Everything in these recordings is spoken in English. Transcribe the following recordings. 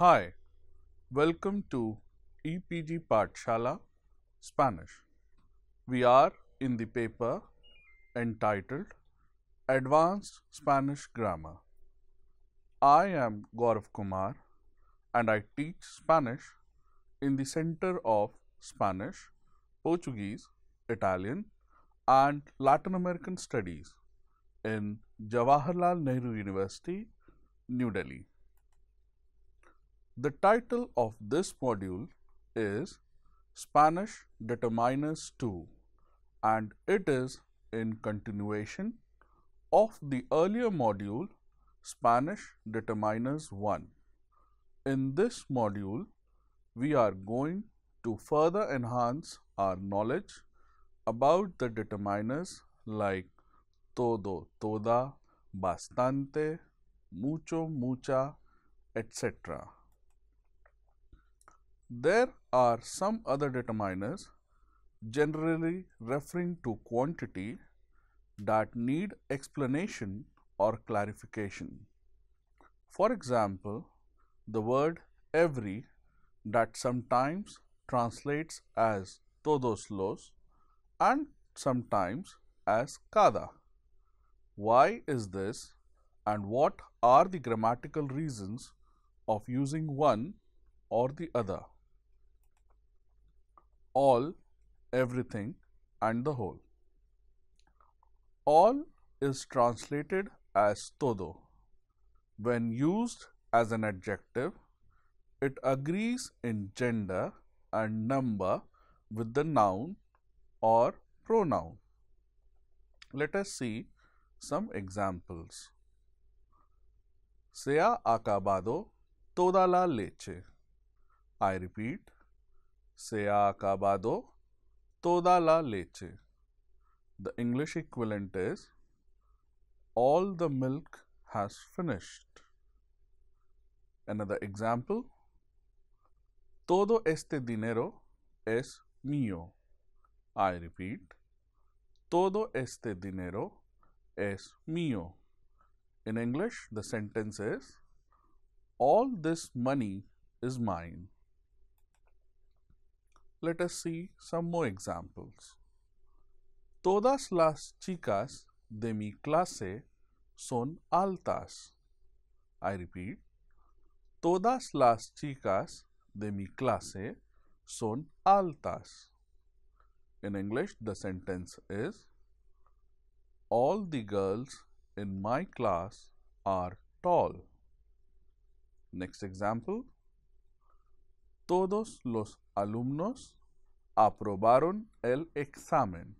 Hi, welcome to EPG Shala, Spanish. We are in the paper entitled Advanced Spanish Grammar. I am Gaurav Kumar and I teach Spanish in the Center of Spanish, Portuguese, Italian and Latin American Studies in Jawaharlal Nehru University, New Delhi. The title of this module is Spanish Determiners 2 and it is in continuation of the earlier module Spanish Determiners 1. In this module, we are going to further enhance our knowledge about the determiners like todo, toda, bastante, mucho, mucha, etc. There are some other determiners generally referring to quantity that need explanation or clarification. For example, the word every that sometimes translates as todos los and sometimes as cada. Why is this and what are the grammatical reasons of using one or the other? all, everything, and the whole. All is translated as todo. When used as an adjective, it agrees in gender and number with the noun or pronoun. Let us see some examples. Se ha acabado la leche. I repeat, se acabado toda la leche. The English equivalent is all the milk has finished. Another example Todo este dinero es mío. I repeat Todo este dinero es mío. In English, the sentence is All this money is mine. Let us see some more examples. Todas las chicas de mi clase son altas. I repeat, todas las chicas de mi clase son altas. In English, the sentence is All the girls in my class are tall. Next example. Todos los alumnos aprobaron el examen.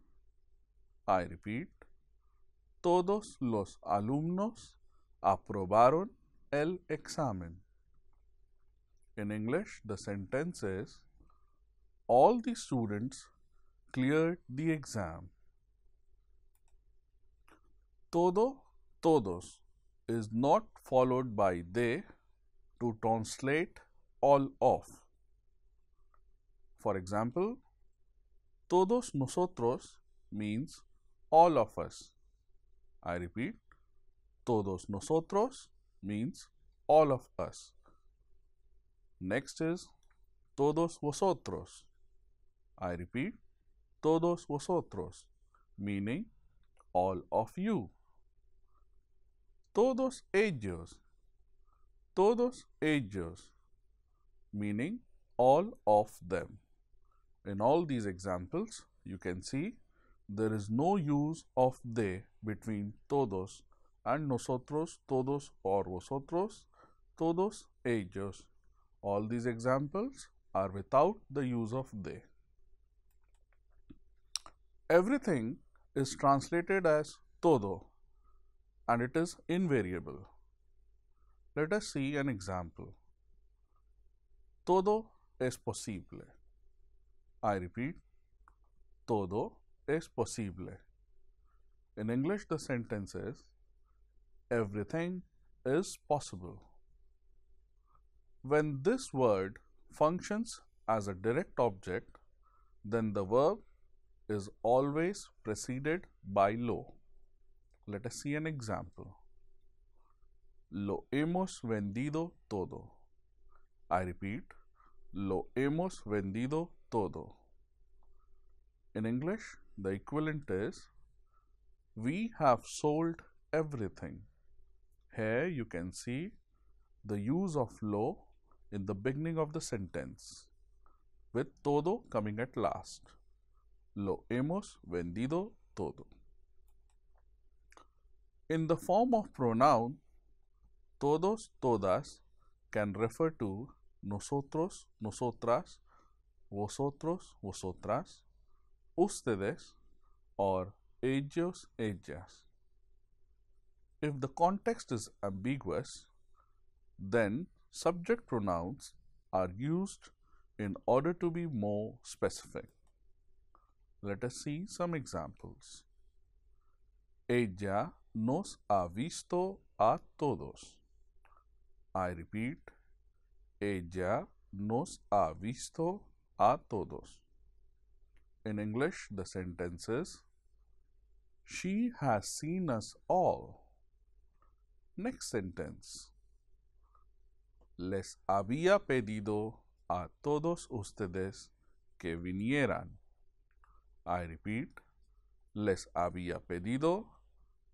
I repeat, todos los alumnos aprobaron el examen. In English, the sentence is, all the students cleared the exam. Todo, todos is not followed by they to translate all of. For example, todos nosotros means all of us. I repeat, todos nosotros means all of us. Next is todos vosotros. I repeat, todos vosotros, meaning all of you. Todos ellos, todos ellos, meaning all of them. In all these examples, you can see there is no use of they between todos and nosotros, todos or vosotros, todos ellos. All these examples are without the use of they. Everything is translated as todo and it is invariable. Let us see an example. Todo es posible. I repeat, todo es posible. In English, the sentence is everything is possible. When this word functions as a direct object, then the verb is always preceded by lo. Let us see an example. Lo hemos vendido todo. I repeat, lo hemos vendido todo. In English, the equivalent is We have sold everything. Here you can see the use of lo in the beginning of the sentence, with todo coming at last. Lo hemos vendido todo. In the form of pronoun, todos, todas can refer to nosotros, nosotras, vosotros, vosotras, ustedes, or ellos, ellas. If the context is ambiguous, then subject pronouns are used in order to be more specific. Let us see some examples. Ella nos ha visto a todos. I repeat, ella nos ha visto a todos. In English, the sentence is She has seen us all. Next sentence Les había pedido a todos ustedes que vinieran. I repeat, les había pedido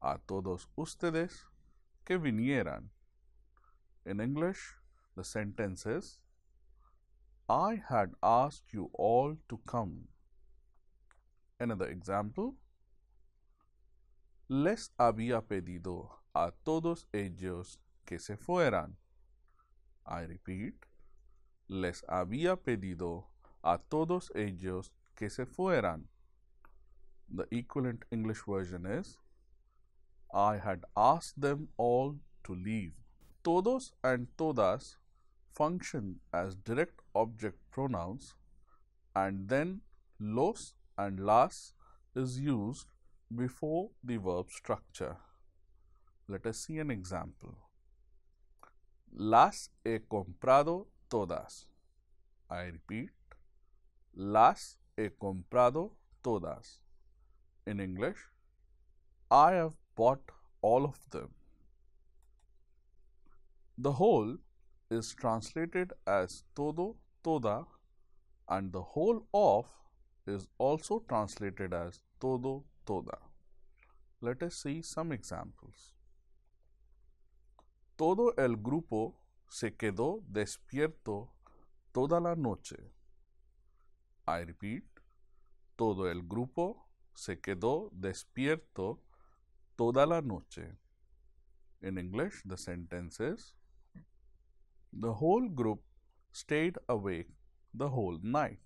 a todos ustedes que vinieran. In English, the sentence is I had asked you all to come. Another example. Les había pedido a todos ellos que se fueran. I repeat. Les había pedido a todos ellos que se fueran. The equivalent English version is I had asked them all to leave. Todos and todas function as direct object pronouns and then los and las is used before the verb structure. Let us see an example. Las he comprado todas. I repeat, las he comprado todas. In English, I have bought all of them. The whole is translated as todo Toda and the whole of is also translated as Todo Toda. Let us see some examples. Todo el grupo se quedó despierto toda la noche. I repeat, todo el grupo se quedó despierto toda la noche. In English, the sentence is The whole group stayed awake the whole night.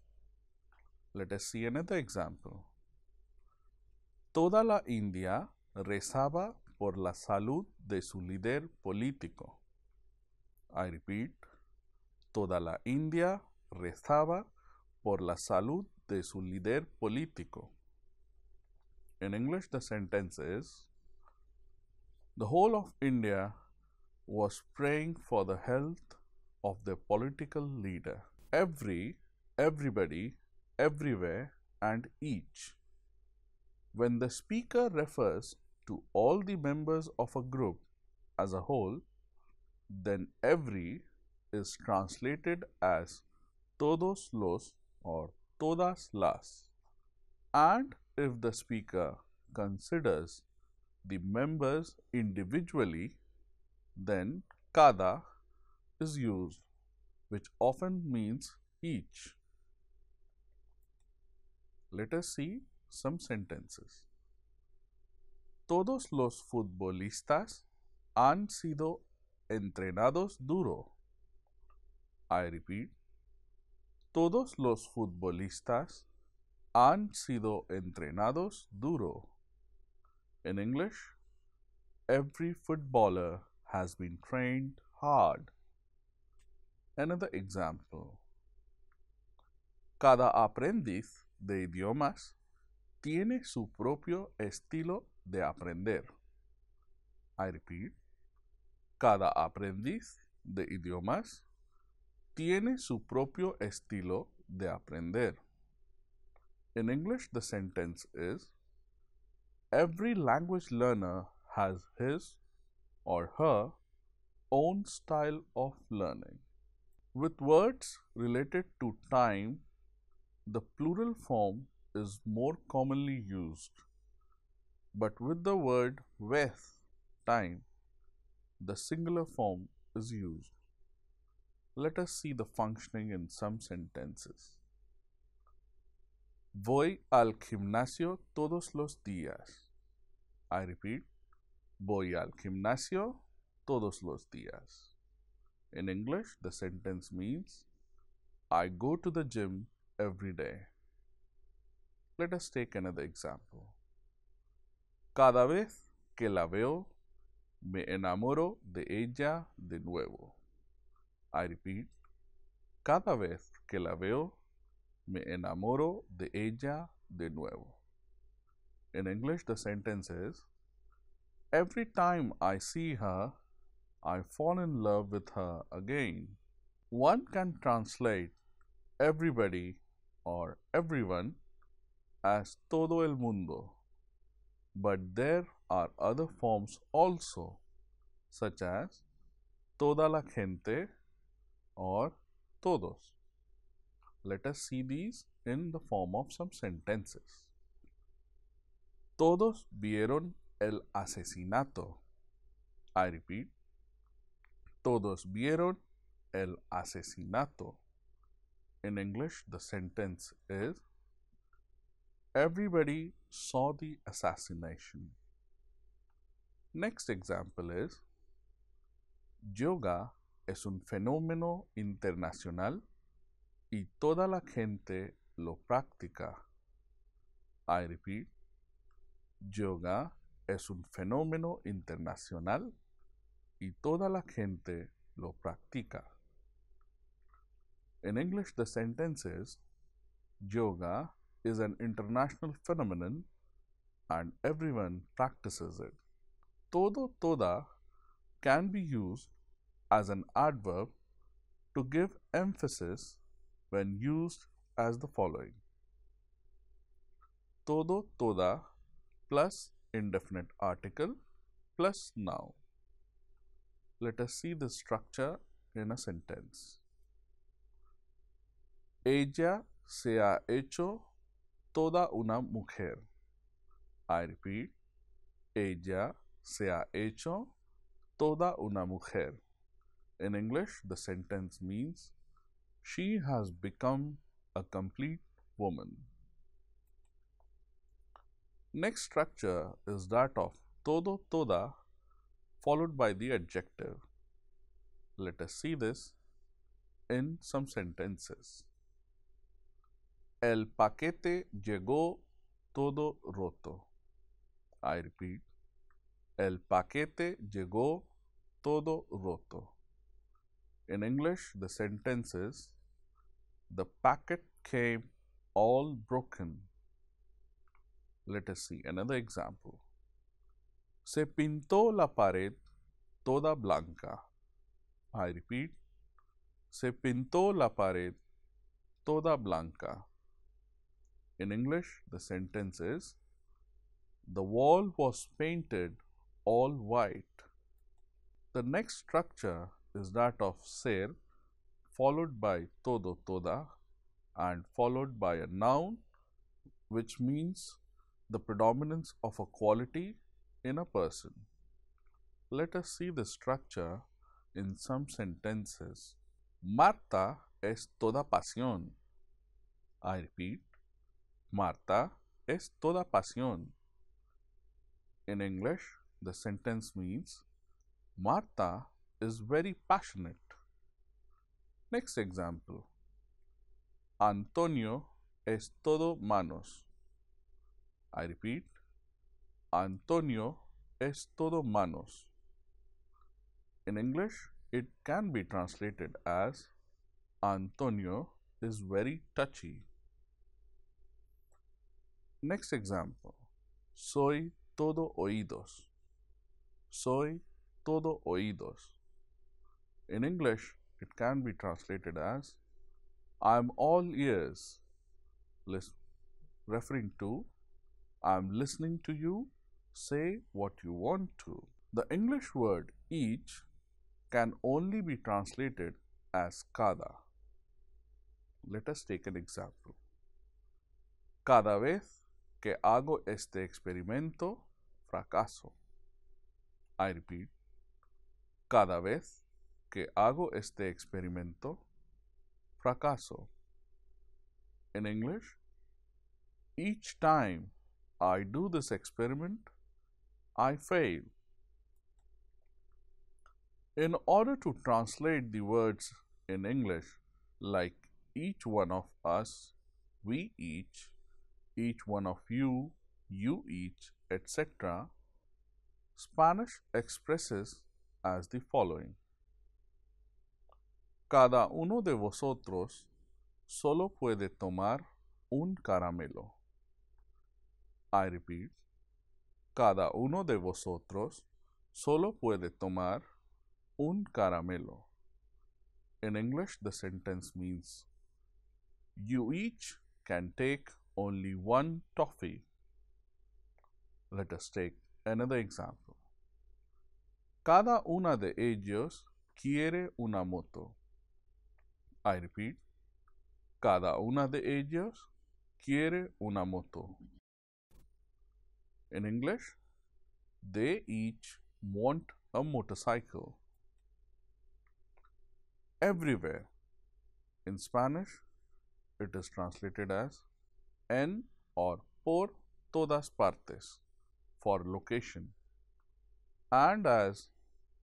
Let us see another example. Toda la India rezaba por la salud de su líder político. I repeat, toda la India rezaba por la salud de su líder político. In English, the sentence is The whole of India was praying for the health of the political leader. Every, everybody, everywhere and each. When the speaker refers to all the members of a group as a whole, then every is translated as todos los or todas las. And if the speaker considers the members individually, then cada is used, which often means each. Let us see some sentences. Todos los futbolistas han sido entrenados duro. I repeat. Todos los futbolistas han sido entrenados duro. In English, every footballer has been trained hard. Another example. Cada aprendiz de idiomas tiene su propio estilo de aprender. I repeat. Cada aprendiz de idiomas tiene su propio estilo de aprender. In English, the sentence is Every language learner has his or her own style of learning. With words related to time, the plural form is more commonly used, but with the word with time, the singular form is used. Let us see the functioning in some sentences. Voy al gimnasio todos los días. I repeat, voy al gimnasio todos los días. In English, the sentence means I go to the gym every day. Let us take another example. Cada vez que la veo, me enamoro de ella de nuevo. I repeat. Cada vez que la veo, me enamoro de ella de nuevo. In English, the sentence is Every time I see her, I fall in love with her again. One can translate everybody or everyone as todo el mundo, but there are other forms also, such as toda la gente or todos. Let us see these in the form of some sentences. Todos vieron el asesinato. I repeat, Todos vieron el asesinato. In English, the sentence is Everybody saw the assassination. Next example is Yoga es un fenómeno internacional y toda la gente lo practica. I repeat, yoga es un fenómeno internacional y toda la gente lo practica. In English, the sentence is Yoga is an international phenomenon and everyone practices it. Todo toda can be used as an adverb to give emphasis when used as the following todo toda plus indefinite article plus noun. Let us see the structure in a sentence. Ella se ha hecho toda una mujer. I repeat, ella se ha hecho toda una mujer. In English, the sentence means she has become a complete woman. Next structure is that of todo, toda followed by the adjective. Let us see this in some sentences. El paquete llegó todo roto. I repeat. El paquete llegó todo roto. In English, the sentence is The packet came all broken. Let us see another example. Se pintó la pared toda blanca. I repeat. Se pintó la pared toda blanca. In English, the sentence is The wall was painted all white. The next structure is that of ser, followed by todo toda, and followed by a noun which means the predominance of a quality in a person. Let us see the structure in some sentences. Marta es toda pasión. I repeat, Marta es toda pasión. In English, the sentence means Marta is very passionate. Next example Antonio es todo manos. I repeat, Antonio es todo manos. In English, it can be translated as Antonio is very touchy. Next example. Soy todo oídos. Soy todo oídos. In English, it can be translated as I'm all ears, referring to I'm listening to you say what you want to. The English word each can only be translated as cada. Let us take an example. Cada vez que hago este experimento, fracaso. I repeat. Cada vez que hago este experimento, fracaso. In English, each time I do this experiment, I fail. In order to translate the words in English, like each one of us, we each, each one of you, you each, etc., Spanish expresses as the following. Cada uno de vosotros solo puede tomar un caramelo. I repeat, cada uno de vosotros solo puede tomar un caramelo. In English, the sentence means You each can take only one toffee. Let us take another example. Cada una de ellos quiere una moto. I repeat, cada una de ellos quiere una moto. In English, they each want a motorcycle. Everywhere. In Spanish, it is translated as en or por todas partes for location and as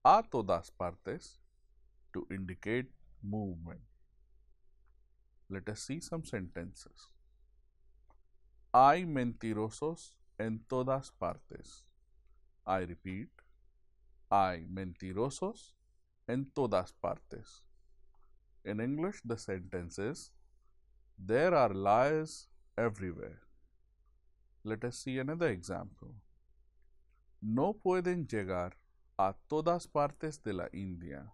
a todas partes to indicate movement. Let us see some sentences. Hay mentirosos en todas partes. I repeat, hay mentirosos en todas partes. In English, the sentence is, there are lies everywhere. Let us see another example. No pueden llegar a todas partes de la India.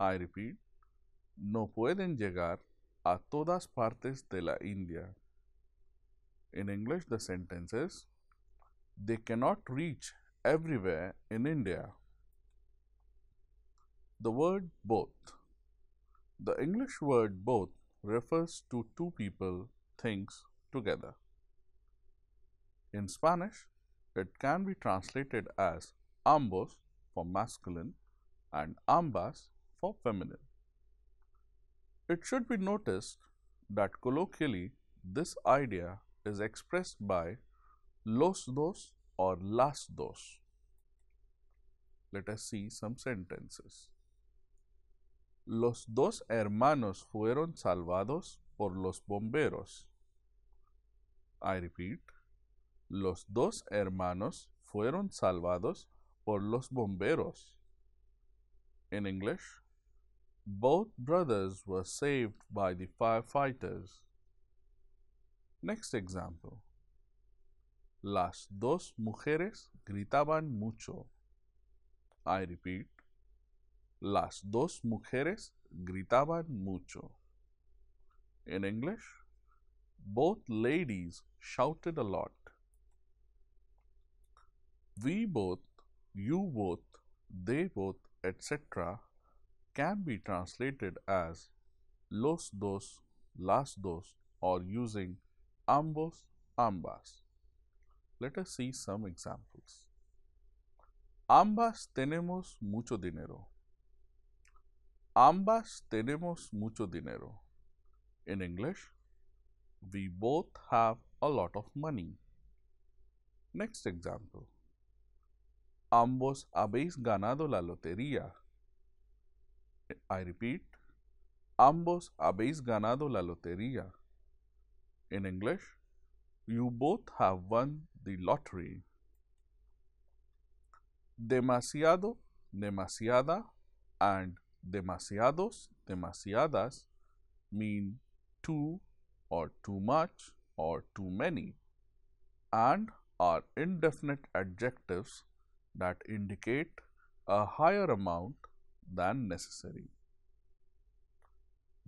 I repeat, no pueden llegar a todas partes de la India. In English, the sentence is, they cannot reach everywhere in India. The word both. The English word both refers to two people, things together. In Spanish, it can be translated as ambos for masculine and ambas for feminine. It should be noticed that colloquially this idea is expressed by los dos or las dos. Let us see some sentences. Los dos hermanos fueron salvados por los bomberos. I repeat, los dos hermanos fueron salvados por los bomberos. In English, both brothers were saved by the firefighters. Next example. Las dos mujeres gritaban mucho. I repeat. Las dos mujeres gritaban mucho. In English, both ladies shouted a lot. We both, you both, they both, etc. can be translated as los dos, las dos, or using ambos, ambas. Let us see some examples. Ambas tenemos mucho dinero. Ambas tenemos mucho dinero. In English, we both have a lot of money. Next example. Ambos habéis ganado la lotería. I repeat, ambos habéis ganado la lotería in English, you both have won the lottery. Demasiado, demasiada, and demasiados, demasiadas mean too or too much or too many and are indefinite adjectives that indicate a higher amount than necessary.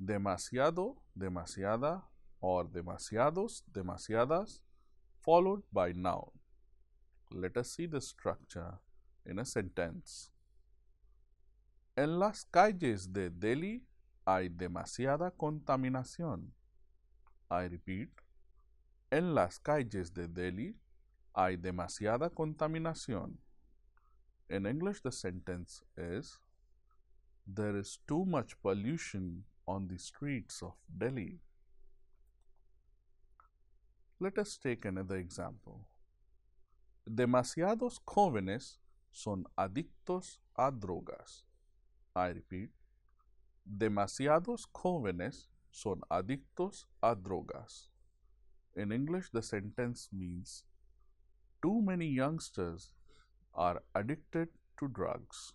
Demasiado, demasiada, or demasiados, demasiadas, followed by noun. Let us see the structure in a sentence. En las calles de Delhi hay demasiada contaminación. I repeat. En las calles de Delhi hay demasiada contaminación. In English, the sentence is There is too much pollution on the streets of Delhi. Let us take another example. Demasiados jóvenes son adictos a drogas. I repeat, demasiados jóvenes son adictos a drogas. In English, the sentence means too many youngsters are addicted to drugs.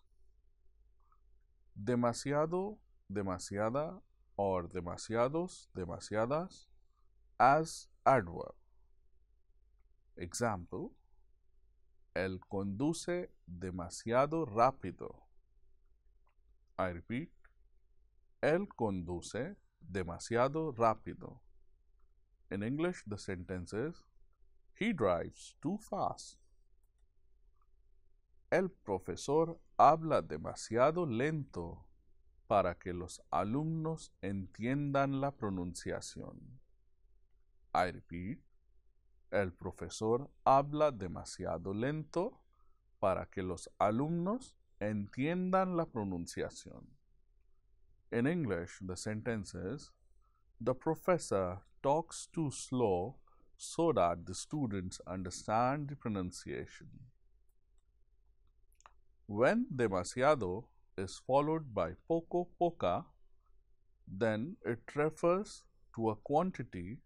Demasiado, demasiada, or demasiados, demasiadas as adverb. Example, el conduce demasiado rápido. I repeat, él conduce demasiado rápido. In English, the sentence is, he drives too fast. El profesor habla demasiado lento para que los alumnos entiendan la pronunciación. I repeat, el profesor habla demasiado lento para que los alumnos entiendan la pronunciación. In English, the sentence is The professor talks too slow so that the students understand the pronunciation. When demasiado is followed by poco poca, then it refers to a quantity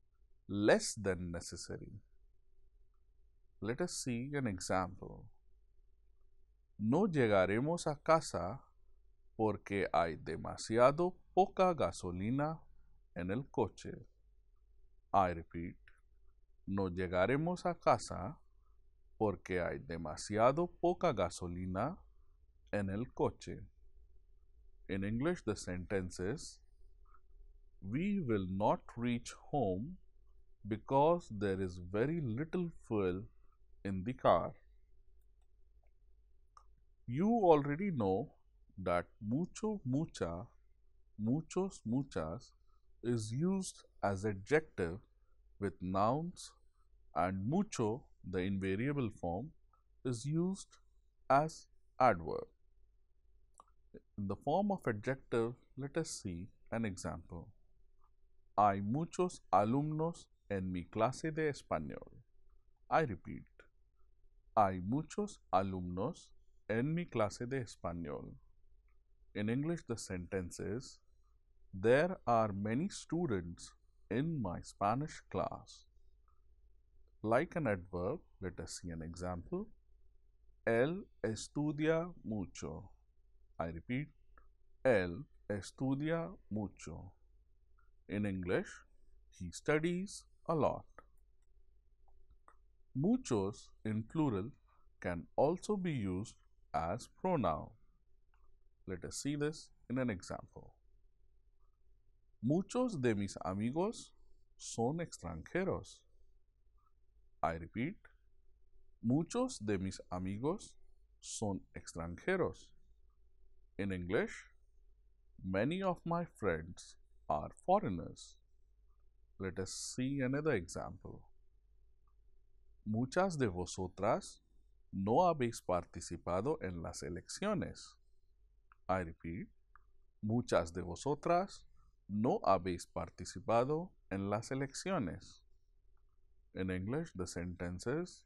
less than necessary. Let us see an example. No llegaremos a casa porque hay demasiado poca gasolina en el coche. I repeat, no llegaremos a casa porque hay demasiado poca gasolina en el coche. In English, the sentence is, We will not reach home because there is very little fuel in the car. You already know that mucho mucha, muchos muchas is used as adjective with nouns and mucho, the invariable form, is used as adverb. In the form of adjective, let us see an example. Hay muchos alumnos en mi clase de español. I repeat. Hay muchos alumnos en mi clase de español. In English, the sentence is There are many students in my Spanish class. Like an adverb, let us see an example. Él estudia mucho. I repeat, él estudia mucho. In English, he studies a lot. Muchos in plural can also be used as pronoun. Let us see this in an example. Muchos de mis amigos son extranjeros. I repeat, muchos de mis amigos son extranjeros. In English, many of my friends are foreigners. Let us see another example. Muchas de vosotras no habéis participado en las elecciones. I repeat, muchas de vosotras no habéis participado en las elecciones. In English, the sentence is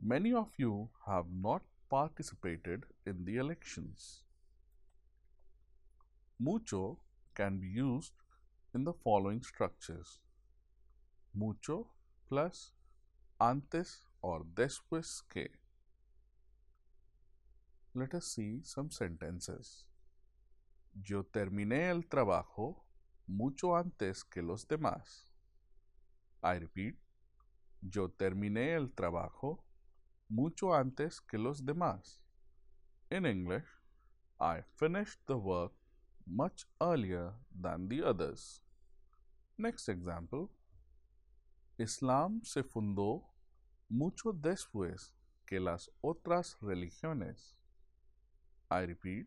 Many of you have not participated in the elections. Mucho can be used in the following structures mucho plus antes or después que. Let us see some sentences. Yo terminé el trabajo mucho antes que los demás. I repeat. Yo terminé el trabajo mucho antes que los demás. In English, I finished the work much earlier than the others. Next example, Islam se fundó mucho después que las otras religiones. I repeat,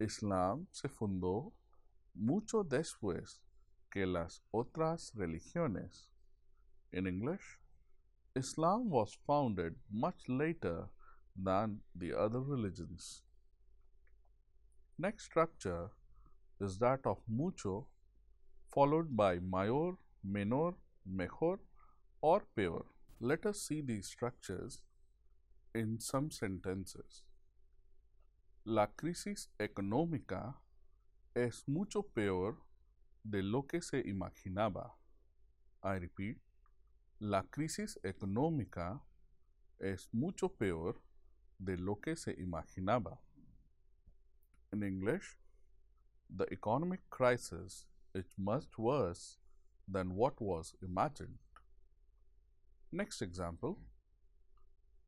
Islam se fundó mucho después que las otras religiones. In English, Islam was founded much later than the other religions. Next structure is that of mucho followed by Mayor, Menor, Mejor or Peor. Let us see these structures in some sentences. La crisis económica es mucho peor de lo que se imaginaba. I repeat, la crisis económica es mucho peor de lo que se imaginaba. In English, the economic crisis is much worse than what was imagined. Next example.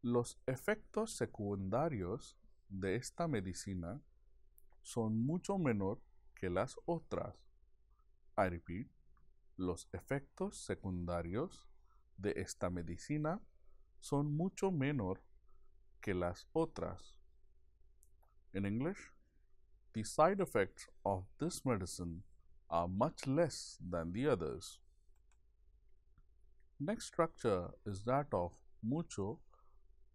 Los efectos secundarios de esta medicina son mucho menor que las otras. I repeat, los efectos secundarios de esta medicina son mucho menor que las otras. In English, the side effects of this medicine are much less than the others. Next structure is that of mucho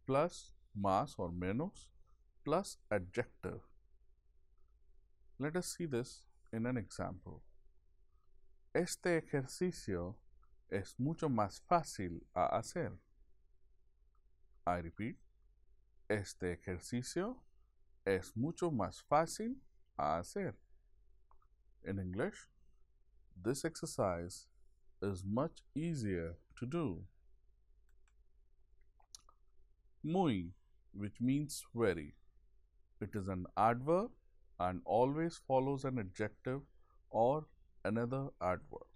plus más or menos plus adjective. Let us see this in an example. Este ejercicio es mucho más fácil a hacer. I repeat, este ejercicio es mucho más fácil a hacer in English, this exercise is much easier to do. Muy, which means very. It is an adverb and always follows an adjective or another adverb.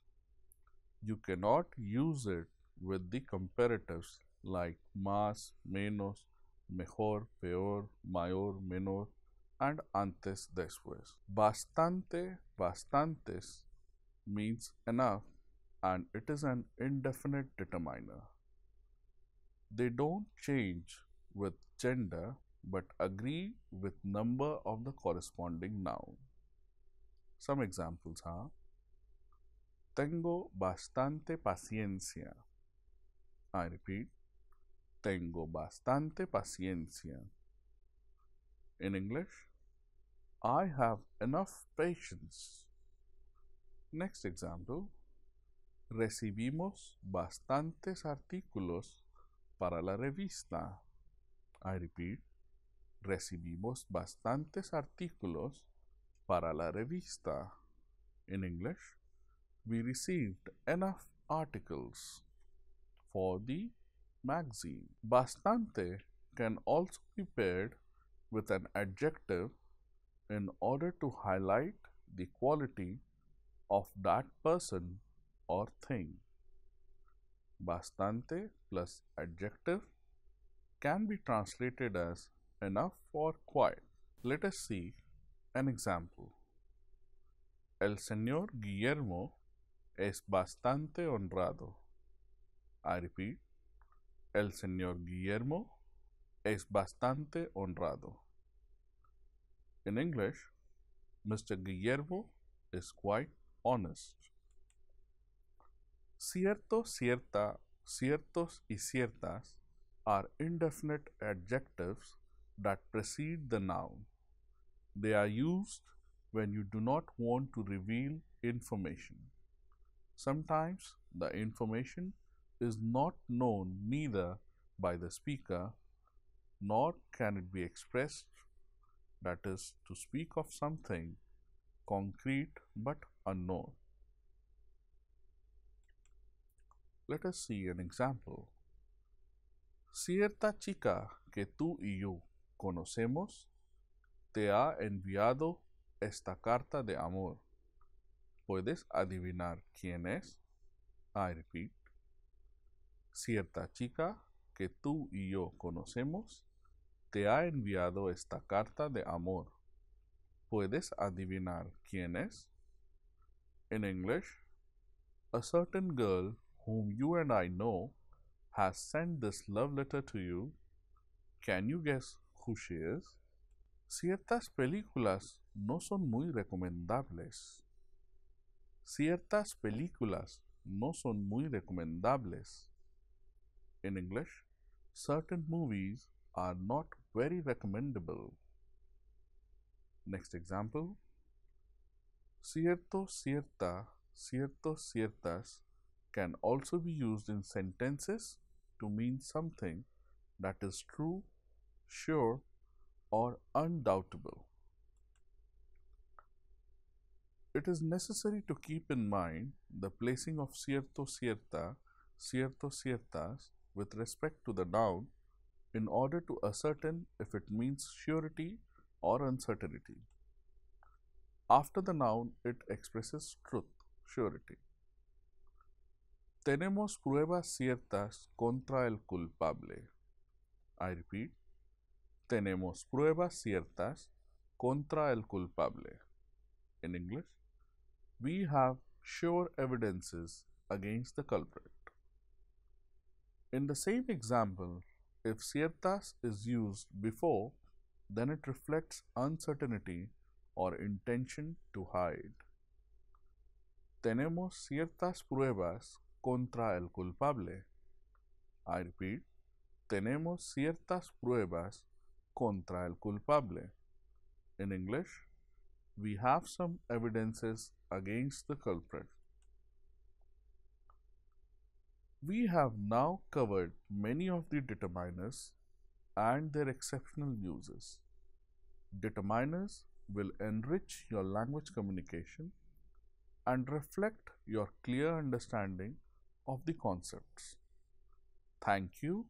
You cannot use it with the comparatives like más, menos, mejor, peor, mayor, menor, and antes después. Bastante, bastantes means enough and it is an indefinite determiner. They don't change with gender but agree with number of the corresponding noun. Some examples are Tengo bastante paciencia. I repeat, Tengo bastante paciencia. In English, I have enough patience. Next example. Recibimos bastantes artículos para la revista. I repeat. Recibimos bastantes artículos para la revista. In English, we received enough articles for the magazine. Bastante can also be paired with an adjective in order to highlight the quality of that person or thing. Bastante plus adjective can be translated as enough or quite. Let us see an example. El señor Guillermo es bastante honrado. I repeat, el señor Guillermo es bastante honrado. In English, Mr. Guillermo is quite honest. Cierto, cierta, ciertos y ciertas are indefinite adjectives that precede the noun. They are used when you do not want to reveal information. Sometimes the information is not known neither by the speaker nor can it be expressed that is to speak of something concrete but unknown. Let us see an example. Cierta chica que tú y yo conocemos te ha enviado esta carta de amor. ¿Puedes adivinar quién es? I repeat. Cierta chica que tú y yo conocemos te ha enviado esta carta de amor. ¿Puedes adivinar quién es? In English, a certain girl whom you and I know has sent this love letter to you. Can you guess who she is? Ciertas películas no son muy recomendables. Ciertas películas no son muy recomendables. In English, certain movies are not very recommendable. Next example Cierto, cierta, cierto, ciertas can also be used in sentences to mean something that is true, sure, or undoubtable. It is necessary to keep in mind the placing of cierto, cierta, cierto, ciertas with respect to the noun in order to ascertain if it means surety or uncertainty. After the noun, it expresses truth, surety. Tenemos pruebas ciertas contra el culpable. I repeat, tenemos pruebas ciertas contra el culpable. In English, we have sure evidences against the culprit. In the same example, if ciertas is used before, then it reflects uncertainty or intention to hide. Tenemos ciertas pruebas contra el culpable. I repeat, tenemos ciertas pruebas contra el culpable. In English, we have some evidences against the culprit. We have now covered many of the determiners and their exceptional uses. Determiners will enrich your language communication and reflect your clear understanding of the concepts. Thank you